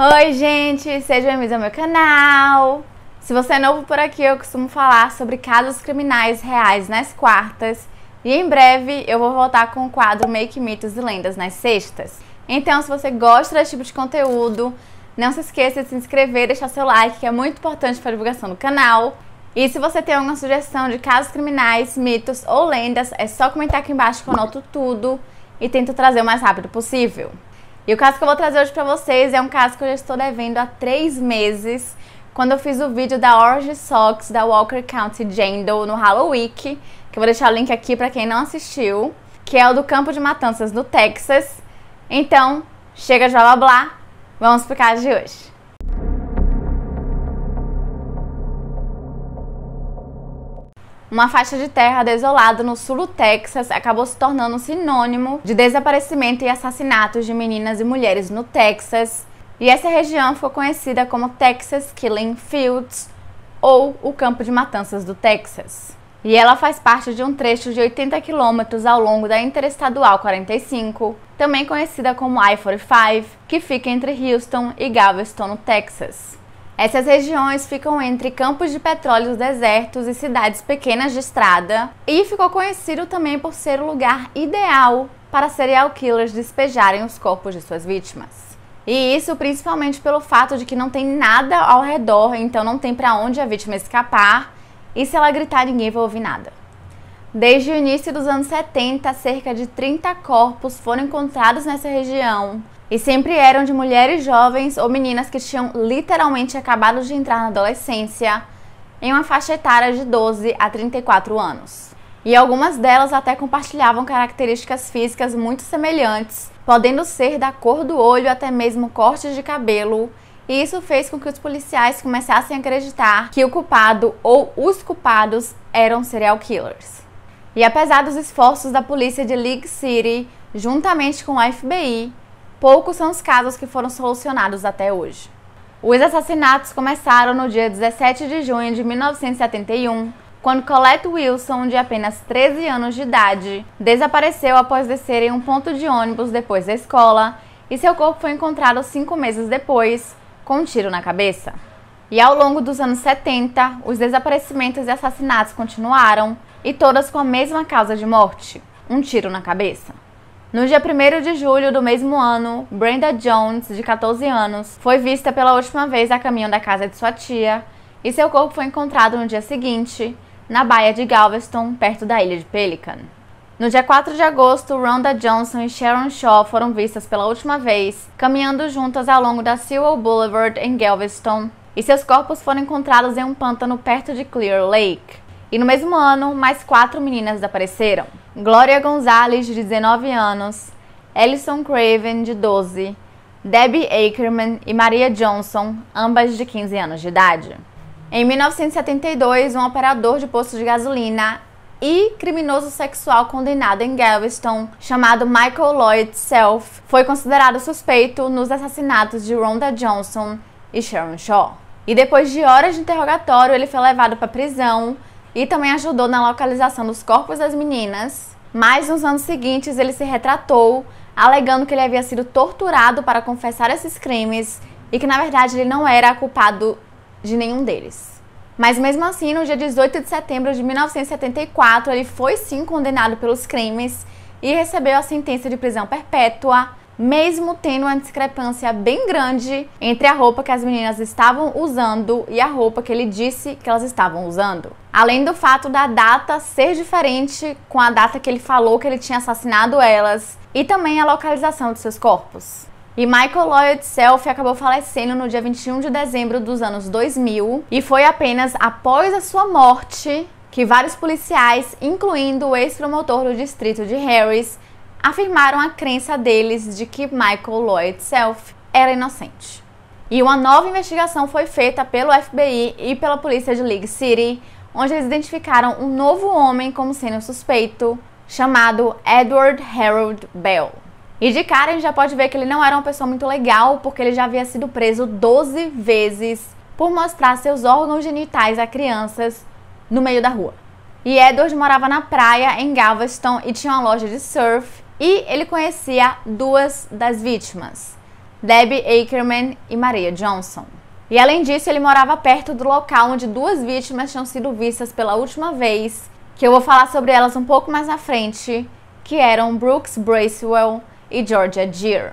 Oi, gente, sejam bem-vindos ao meu canal. Se você é novo por aqui, eu costumo falar sobre casos criminais reais nas quartas e em breve eu vou voltar com o quadro Make Mitos e Lendas nas sextas. Então, se você gosta desse tipo de conteúdo, não se esqueça de se inscrever e deixar seu like, que é muito importante para a divulgação do canal. E se você tem alguma sugestão de casos criminais, mitos ou lendas, é só comentar aqui embaixo que eu anoto tudo e tento trazer o mais rápido possível. E o caso que eu vou trazer hoje para vocês é um caso que eu já estou devendo há três meses, quando eu fiz o vídeo da Orange Socks da Walker County Jandal no Halloween, que eu vou deixar o link aqui para quem não assistiu, que é o do campo de matanças no Texas. Então, chega de blá blá blá, vamos pro caso de hoje. Uma faixa de terra desolada no sul do Texas acabou se tornando sinônimo de desaparecimento e assassinatos de meninas e mulheres no Texas. E essa região ficou conhecida como Texas Killing Fields ou o Campo de Matanças do Texas. E ela faz parte de um trecho de 80 quilômetros ao longo da Interestadual 45, também conhecida como I-45, que fica entre Houston e Galveston, no Texas. Essas regiões ficam entre campos de petróleo, desertos e cidades pequenas de estrada, e ficou conhecido também por ser o lugar ideal para serial killers despejarem os corpos de suas vítimas. E isso principalmente pelo fato de que não tem nada ao redor, então não tem para onde a vítima escapar, e se ela gritar, ninguém vai ouvir nada. Desde o início dos anos 70, cerca de 30 corpos foram encontrados nessa região, e sempre eram de mulheres jovens ou meninas que tinham literalmente acabado de entrar na adolescência, em uma faixa etária de 12 a 34 anos. E algumas delas até compartilhavam características físicas muito semelhantes, podendo ser da cor do olho até mesmo cortes de cabelo, e isso fez com que os policiais começassem a acreditar que o culpado ou os culpados eram serial killers. E apesar dos esforços da polícia de League City, juntamente com a FBI, poucos são os casos que foram solucionados até hoje. Os assassinatos começaram no dia 17 de junho de 1971, quando Colette Wilson, de apenas 13 anos de idade, desapareceu após descer em um ponto de ônibus depois da escola e seu corpo foi encontrado cinco meses depois, com um tiro na cabeça. E ao longo dos anos 70, os desaparecimentos e assassinatos continuaram, e todas com a mesma causa de morte: um tiro na cabeça. No dia 1 de julho do mesmo ano, Brenda Jones, de 14 anos, foi vista pela última vez a caminho da casa de sua tia e seu corpo foi encontrado no dia seguinte, na baía de Galveston, perto da ilha de Pelican. No dia 4 de agosto, Rhonda Johnson e Sharon Shaw foram vistas pela última vez caminhando juntas ao longo da Sewell Boulevard em Galveston, e seus corpos foram encontrados em um pântano perto de Clear Lake. E no mesmo ano, mais quatro meninas desapareceram. Glória Gonzalez, de 19 anos, Ellison Craven, de 12, Debbie Ackerman e Maria Johnson, ambas de 15 anos de idade. Em 1972, um operador de posto de gasolina e criminoso sexual condenado em Galveston, chamado Michael Lloyd Self, foi considerado suspeito nos assassinatos de Rhonda Johnson e Sharon Shaw. E depois de horas de interrogatório, ele foi levado para prisão e também ajudou na localização dos corpos das meninas. Mas nos anos seguintes ele se retratou, alegando que ele havia sido torturado para confessar esses crimes e que na verdade ele não era culpado de nenhum deles. Mas mesmo assim, no dia 18 de setembro de 1974, ele foi sim condenado pelos crimes e recebeu a sentença de prisão perpétua, mesmo tendo uma discrepância bem grande entre a roupa que as meninas estavam usando e a roupa que ele disse que elas estavam usando. Além do fato da data ser diferente com a data que ele falou que ele tinha assassinado elas e também a localização de seus corpos. E Michael Lloyd Self acabou falecendo no dia 21 de dezembro dos anos 2000 e foi apenas após a sua morte que vários policiais, incluindo o ex-promotor do distrito de Harris, afirmaram a crença deles de que Michael Lloyd Self era inocente. E uma nova investigação foi feita pelo FBI e pela polícia de League City onde eles identificaram um novo homem como sendo suspeito, chamado Edward Harold Bell. E de cara a gente já pode ver que ele não era uma pessoa muito legal, porque ele já havia sido preso 12 vezes por mostrar seus órgãos genitais a crianças no meio da rua. E Edward morava na praia em Galveston e tinha uma loja de surf, e ele conhecia duas das vítimas, Debbie Ackerman e Maria Johnson. E além disso, ele morava perto do local onde duas vítimas tinham sido vistas pela última vez, que eu vou falar sobre elas um pouco mais na frente, que eram Brooks Bracewell e Georgia Deere.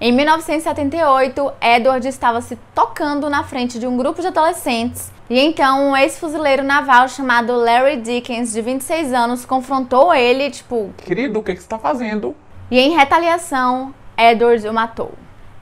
Em 1978, Edward estava se tocando na frente de um grupo de adolescentes e então um ex-fuzileiro naval chamado Larry Dickens, de 26 anos, confrontou ele, tipo... Querido, o que, que você está fazendo? E em retaliação, Edward o matou.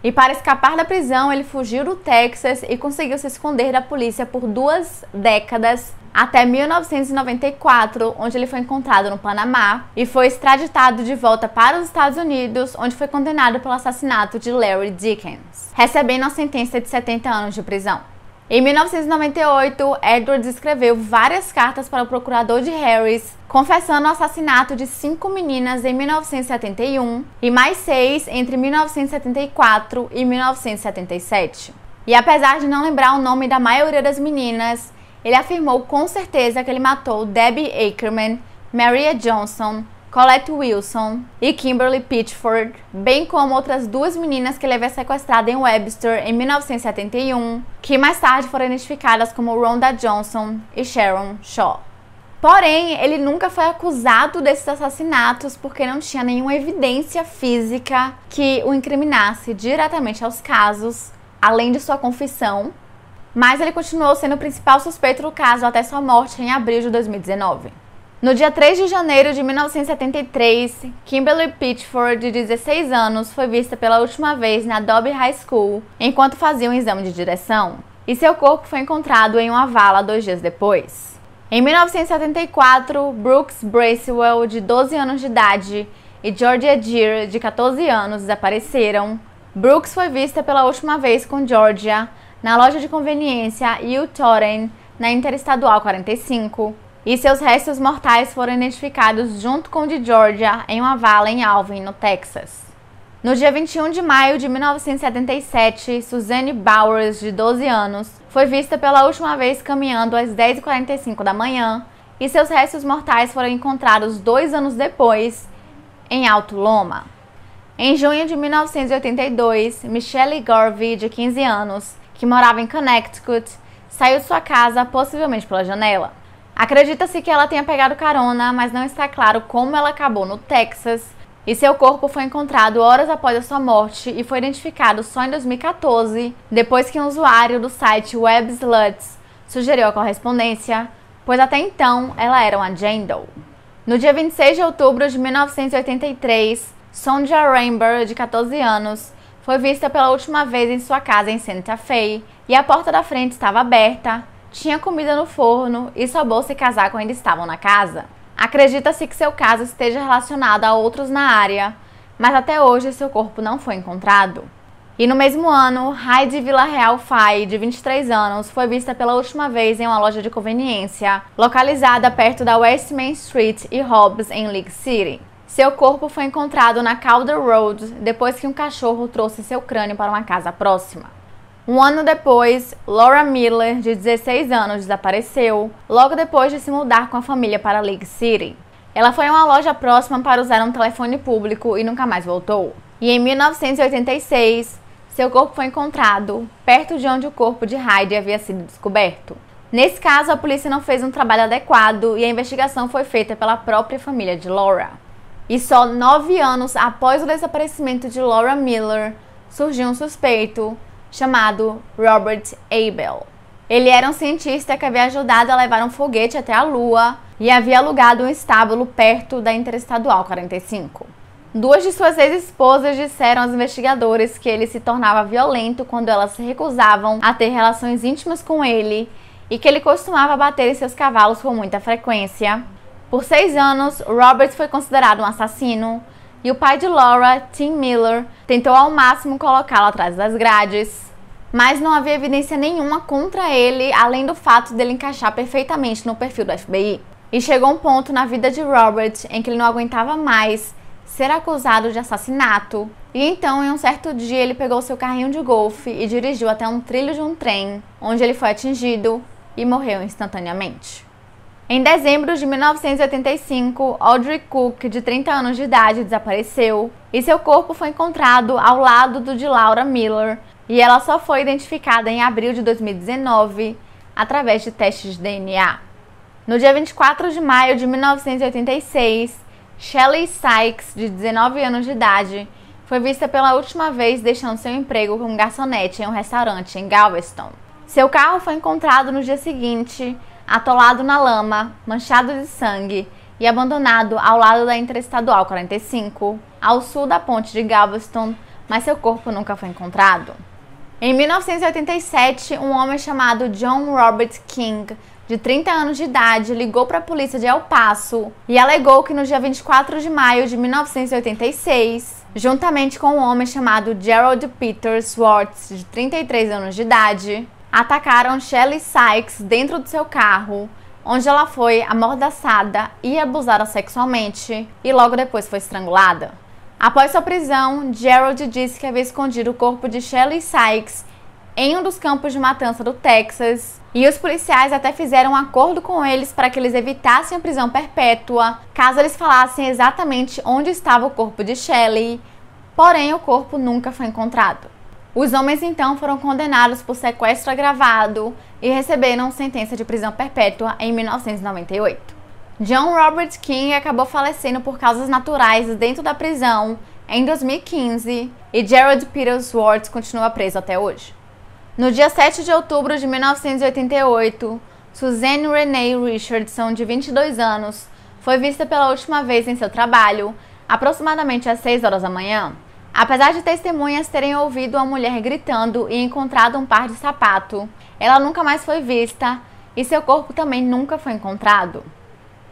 E para escapar da prisão, ele fugiu do Texas e conseguiu se esconder da polícia por duas décadas, até 1994, onde ele foi encontrado no Panamá e foi extraditado de volta para os Estados Unidos, onde foi condenado pelo assassinato de Larry Dickens, recebendo a sentença de 70 anos de prisão. Em 1998, Edwards escreveu várias cartas para o procurador de Harris, confessando o assassinato de cinco meninas em 1971 e mais seis entre 1974 e 1977. E apesar de não lembrar o nome da maioria das meninas, ele afirmou com certeza que ele matou Debbie Ackerman, Maria Johnson, Colette Wilson e Kimberly Pitchford, bem como outras duas meninas que ele havia sequestrado em Webster em 1971, que mais tarde foram identificadas como Rhonda Johnson e Sharon Shaw. Porém, ele nunca foi acusado desses assassinatos porque não tinha nenhuma evidência física que o incriminasse diretamente aos casos, além de sua confissão. Mas ele continuou sendo o principal suspeito do caso até sua morte em abril de 2019. No dia 3 de janeiro de 1973, Kimberly Pitchford, de 16 anos, foi vista pela última vez na Dobby High School enquanto fazia um exame de direção, e seu corpo foi encontrado em uma vala dois dias depois. Em 1974, Brooks Bracewell, de 12 anos de idade, e Georgia Deere, de 14 anos, desapareceram. Brooks foi vista pela última vez com Georgia na loja de conveniência U-Toren, na Interestadual 45 e seus restos mortais foram identificados junto com o de Georgia em uma vala em Alvin, no Texas. No dia 21 de maio de 1977, Suzanne Bowers, de 12 anos, foi vista pela última vez caminhando às 10h45 da manhã e seus restos mortais foram encontrados dois anos depois em Alto Loma. Em junho de 1982, Michelle Garvey, de 15 anos, que morava em Connecticut, saiu de sua casa, possivelmente pela janela. Acredita-se que ela tenha pegado carona, mas não está claro como ela acabou no Texas. E seu corpo foi encontrado horas após a sua morte e foi identificado só em 2014, depois que um usuário do site WebSluts sugeriu a correspondência, pois até então ela era uma Jandal. No dia 26 de outubro de 1983, Sonja Rainbow, de 14 anos, foi vista pela última vez em sua casa em Santa Fe e a porta da frente estava aberta, tinha comida no forno e sua bolsa e casaco ainda estavam na casa? Acredita-se que seu caso esteja relacionado a outros na área, mas até hoje seu corpo não foi encontrado. E no mesmo ano, Heidi Villarreal Fay, de 23 anos, foi vista pela última vez em uma loja de conveniência, localizada perto da West Main Street e Hobbs, em League City. Seu corpo foi encontrado na Calder Road depois que um cachorro trouxe seu crânio para uma casa próxima. Um ano depois, Laura Miller, de 16 anos, desapareceu, logo depois de se mudar com a família para League City. Ela foi a uma loja próxima para usar um telefone público e nunca mais voltou. E em 1986, seu corpo foi encontrado perto de onde o corpo de Heidi havia sido descoberto. Nesse caso, a polícia não fez um trabalho adequado e a investigação foi feita pela própria família de Laura. E só nove anos após o desaparecimento de Laura Miller, surgiu um suspeito chamado Robert Abel. Ele era um cientista que havia ajudado a levar um foguete até a Lua e havia alugado um estábulo perto da Interestadual 45. Duas de suas ex-esposas disseram aos investigadores que ele se tornava violento quando elas se recusavam a ter relações íntimas com ele e que ele costumava bater em seus cavalos com muita frequência. Por seis anos, Roberts foi considerado um assassino, e o pai de Laura, Tim Miller, tentou ao máximo colocá-la atrás das grades. Mas não havia evidência nenhuma contra ele, além do fato dele encaixar perfeitamente no perfil do FBI. E chegou um ponto na vida de Robert em que ele não aguentava mais ser acusado de assassinato. E então, em um certo dia, ele pegou seu carrinho de golfe e dirigiu até um trilho de um trem, onde ele foi atingido e morreu instantaneamente. Em dezembro de 1985, Audrey Cook, de 30 anos de idade, desapareceu e seu corpo foi encontrado ao lado do de Laura Miller, e ela só foi identificada em abril de 2019 através de testes de DNA. No dia 24 de maio de 1986, Shelley Sykes, de 19 anos de idade, foi vista pela última vez deixando seu emprego como garçonete em um restaurante em Galveston. Seu carro foi encontrado no dia seguinte atolado na lama, manchado de sangue e abandonado ao lado da Interestadual 45, ao sul da ponte de Galveston, mas seu corpo nunca foi encontrado. Em 1987, um homem chamado John Robert King, de 30 anos de idade, ligou para a polícia de El Paso e alegou que no dia 24 de maio de 1986, juntamente com um homem chamado Gerald Peter Swartz, de 33 anos de idade, atacaram Shelley Sykes dentro do seu carro, onde ela foi amordaçada e abusada sexualmente e logo depois foi estrangulada. Após sua prisão, Gerald disse que havia escondido o corpo de Shelley Sykes em um dos campos de matança do Texas, e os policiais até fizeram um acordo com eles para que eles evitassem a prisão perpétua, caso eles falassem exatamente onde estava o corpo de Shelley. Porém, o corpo nunca foi encontrado. Os homens então foram condenados por sequestro agravado e receberam sentença de prisão perpétua em 1998. John Robert King acabou falecendo por causas naturais dentro da prisão em 2015 e Gerald Peter Ward continua preso até hoje. No dia 7 de outubro de 1988, Suzanne Renee Richardson, de 22 anos, foi vista pela última vez em seu trabalho, aproximadamente às 6 horas da manhã. Apesar de testemunhas terem ouvido a mulher gritando e encontrado um par de sapato, ela nunca mais foi vista e seu corpo também nunca foi encontrado.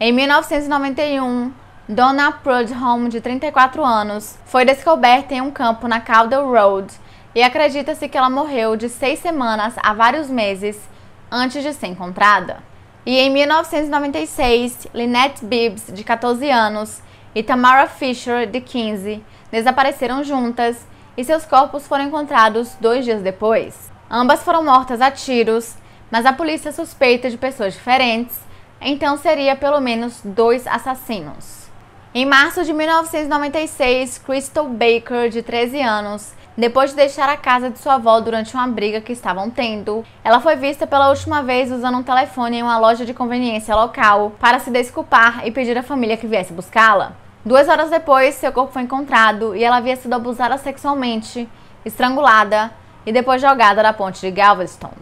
Em 1991, Donna Prudhomme, de 34 anos, foi descoberta em um campo na Caldwell Road e acredita-se que ela morreu de seis semanas a vários meses antes de ser encontrada. E em 1996, Lynette Bibbs, de 14 anos, e Tamara Fisher, de 15, desapareceram juntas e seus corpos foram encontrados dois dias depois. Ambas foram mortas a tiros, mas a polícia suspeita de pessoas diferentes, então seria pelo menos dois assassinos. Em março de 1996, Crystal Baker, de 13 anos, depois de deixar a casa de sua avó durante uma briga que estavam tendo. Ela foi vista pela última vez usando um telefone em uma loja de conveniência local para se desculpar e pedir à família que viesse buscá-la. Duas horas depois, seu corpo foi encontrado e ela havia sido abusada sexualmente, estrangulada e depois jogada na ponte de Galveston.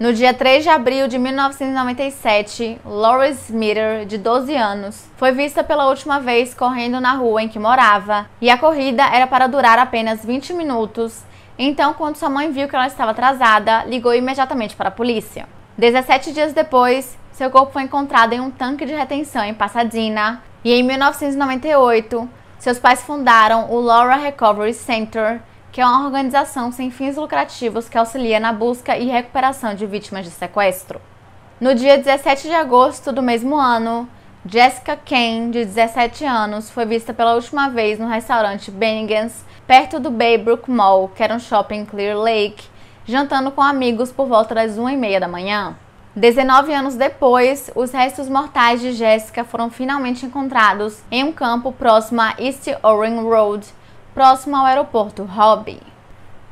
No dia 3 de abril de 1997, Laurie Smitter, de 12 anos, foi vista pela última vez correndo na rua em que morava, e a corrida era para durar apenas 20 minutos. Então, quando sua mãe viu que ela estava atrasada, ligou imediatamente para a polícia. 17 dias depois, seu corpo foi encontrado em um tanque de retenção em Pasadena, e em 1998, seus pais fundaram o Laura Recovery Center, que é uma organização sem fins lucrativos que auxilia na busca e recuperação de vítimas de sequestro. No dia 17 de agosto do mesmo ano, Jessica Kane, de 17 anos, foi vista pela última vez no restaurante Bennigan's, perto do Baybrook Mall, que era um shopping em Clear Lake, jantando com amigos por volta das 1h30 da manhã. 19 anos depois, os restos mortais de Jessica foram finalmente encontrados em um campo próximo a East Orange Road, próximo ao aeroporto Hobby.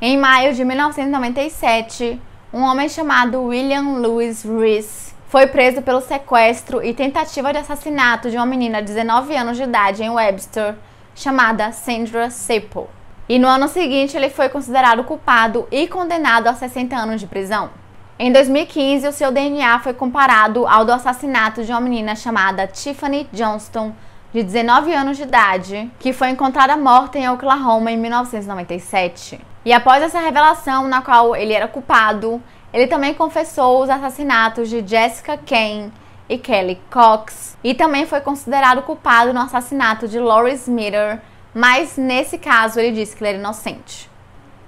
Em maio de 1997, um homem chamado William Lewis Reese foi preso pelo sequestro e tentativa de assassinato de uma menina de 19 anos de idade em Webster, chamada Sandra Seppel. E no ano seguinte, ele foi considerado culpado e condenado a 60 anos de prisão. Em 2015, o seu DNA foi comparado ao do assassinato de uma menina chamada Tiffany Johnston, de 19 anos de idade, que foi encontrada morta em Oklahoma em 1997. E após essa revelação, na qual ele era culpado, ele também confessou os assassinatos de Jessica Kane e Kelly Cox, e também foi considerado culpado no assassinato de Laurie Smither, mas nesse caso ele disse que ele era inocente.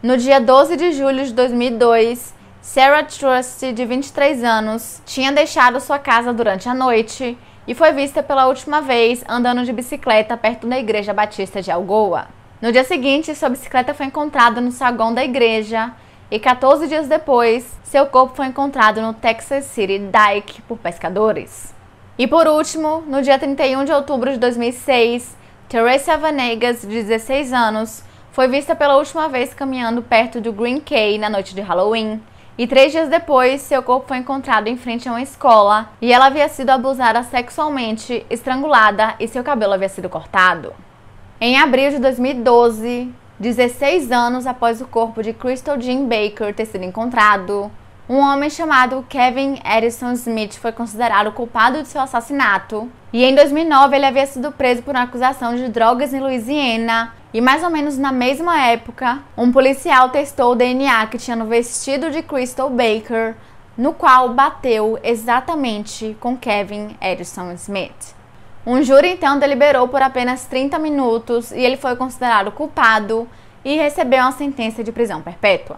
No dia 12 de julho de 2002, Sarah Trust, de 23 anos, tinha deixado sua casa durante a noite e foi vista pela última vez andando de bicicleta perto da Igreja Batista de Algoa. No dia seguinte, sua bicicleta foi encontrada no saguão da igreja e 14 dias depois, seu corpo foi encontrado no Texas City Dyke por pescadores. E por último, no dia 31 de outubro de 2006, Teresa Vanegas, de 16 anos, foi vista pela última vez caminhando perto do Green Cay na noite de Halloween, e três dias depois, seu corpo foi encontrado em frente a uma escola e ela havia sido abusada sexualmente, estrangulada e seu cabelo havia sido cortado. Em abril de 2012, 16 anos após o corpo de Crystal Jean Baker ter sido encontrado, um homem chamado Kevin Edison Smith foi considerado culpado de seu assassinato, e em 2009 ele havia sido preso por uma acusação de drogas em Louisiana e mais ou menos na mesma época, um policial testou o DNA que tinha no vestido de Crystal Baker, no qual bateu exatamente com Kevin Edison Smith. Um júri então deliberou por apenas 30 minutos e ele foi considerado culpado e recebeu uma sentença de prisão perpétua.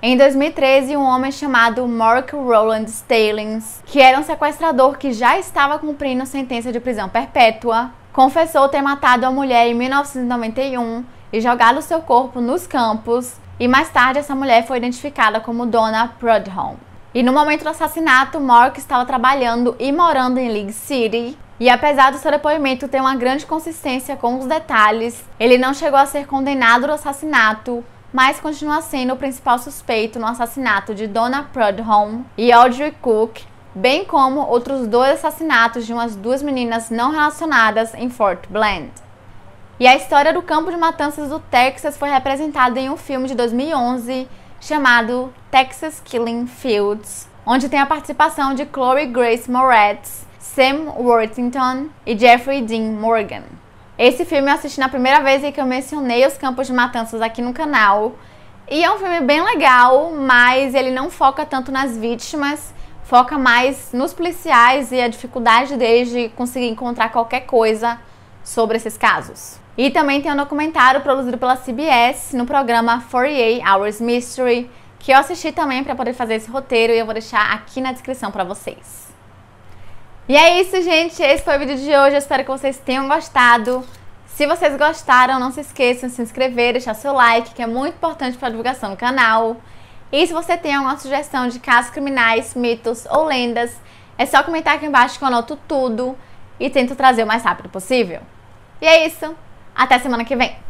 Em 2013, um homem chamado Mark Roland Stalings, que era um sequestrador que já estava cumprindo sentença de prisão perpétua, confessou ter matado a mulher em 1991 e jogado seu corpo nos campos, e mais tarde essa mulher foi identificada como Dona Prudhomme. E no momento do assassinato, Mark estava trabalhando e morando em League City, e apesar do seu depoimento ter uma grande consistência com os detalhes, ele não chegou a ser condenado do assassinato, mas continua sendo o principal suspeito no assassinato de Donna Prudhomme e Audrey Cook, bem como outros dois assassinatos de umas duas meninas não relacionadas em Fort Bland. E a história do campo de matanças do Texas foi representada em um filme de 2011 chamado Texas Killing Fields, onde tem a participação de Chloe Grace Moretz, Sam Worthington e Jeffrey Dean Morgan. Esse filme eu assisti na primeira vez em que eu mencionei os campos de matanças aqui no canal. E é um filme bem legal, mas ele não foca tanto nas vítimas foca mais nos policiais e a dificuldade deles de conseguir encontrar qualquer coisa sobre esses casos. E também tem um documentário produzido pela CBS no programa 48 Hours Mystery, que eu assisti também para poder fazer esse roteiro e eu vou deixar aqui na descrição para vocês. E é isso, gente. Esse foi o vídeo de hoje. Eu espero que vocês tenham gostado. Se vocês gostaram, não se esqueçam de se inscrever, deixar seu like, que é muito importante para a divulgação do canal. E se você tem alguma sugestão de casos criminais, mitos ou lendas, é só comentar aqui embaixo que eu anoto tudo e tento trazer o mais rápido possível. E é isso. Até semana que vem.